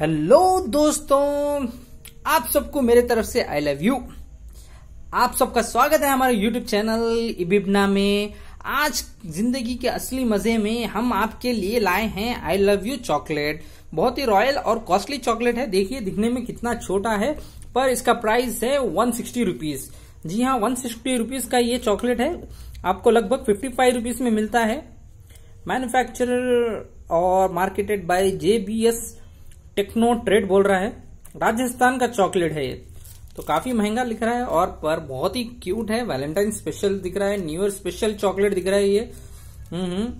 Hello दोस्तों आप सबको मेरे तरफ से आई लव यू आप सबका स्वागत है हमारे यूट्यूब चैनल इबिबना में आज जिंदगी के असली मजे में हम आपके लिए लाए हैं आई लव यू चॉकलेट बहुत ही रॉयल और कॉस्टली चॉकलेट है देखिए दिखने में कितना छोटा है पर इसका प्राइस है वन सिक्सटी रुपीज जी हाँ वन सिक्सटी रुपीज का ये चॉकलेट है आपको लगभग फिफ्टी फाइव रुपीज में मिलता है मैन्युफैक्चरर और marketed by JBS techno trade बोल रहा है राजस्थान का चॉकलेट है ये तो काफी महंगा लिख रहा है और पर बहुत ही क्यूट है वैलेंटाइन स्पेशल दिख रहा है न्यू ईयर स्पेशल चॉकलेट दिख रहा है ये हम्म, हम्म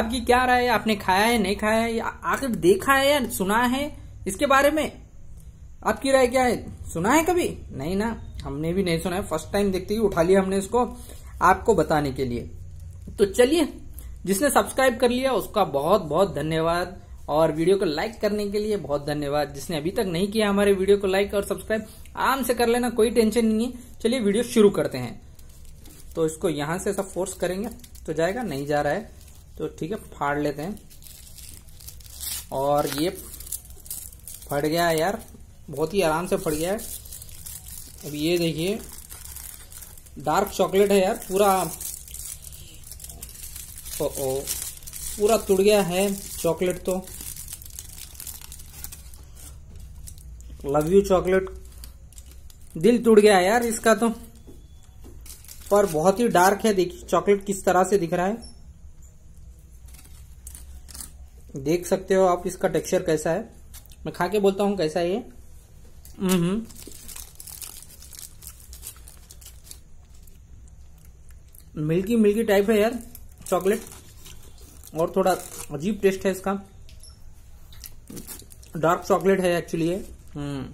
आपकी क्या राय है आपने खाया है नहीं खाया है आखिर देखा है या सुना है इसके बारे में आपकी राय क्या है सुना है कभी नहीं ना हमने भी नहीं सुना है फर्स्ट टाइम देखते ही उठा लिया हमने इसको आपको बताने के लिए तो चलिए जिसने सब्सक्राइब कर लिया उसका बहुत बहुत धन्यवाद और वीडियो को लाइक करने के लिए बहुत धन्यवाद जिसने अभी तक नहीं किया हमारे वीडियो को लाइक और सब्सक्राइब आराम से कर लेना कोई टेंशन नहीं है चलिए वीडियो शुरू करते हैं तो इसको यहां से ऐसा फोर्स करेंगे तो जाएगा नहीं जा रहा है तो ठीक है फाड़ लेते हैं और ये फट गया यार बहुत ही आराम से फट गया है अब ये देखिए डार्क चॉकलेट है यार पूरा ओ, ओ पूरा टूट गया है चॉकलेट तो लव यू चॉकलेट दिल टूट गया यार इसका तो पर बहुत ही डार्क है देखिए चॉकलेट किस तरह से दिख रहा है देख सकते हो आप इसका टेक्सचर कैसा है मैं खा के बोलता हूं कैसा है ये हम्म। मिल्की मिल्की टाइप है यार चॉकलेट और थोड़ा अजीब टेस्ट है इसका डार्क चॉकलेट है एक्चुअली ये हम्म।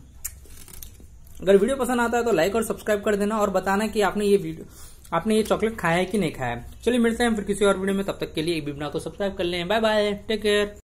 अगर वीडियो पसंद आता है तो लाइक और सब्सक्राइब कर देना और बताना कि आपने ये वीडियो आपने ये चॉकलेट खाया है कि नहीं खाया है चलिए मिलते हैं फिर किसी और वीडियो में तब तक के लिए बिबना को सब्सक्राइब कर लें बाय बाय टेक केयर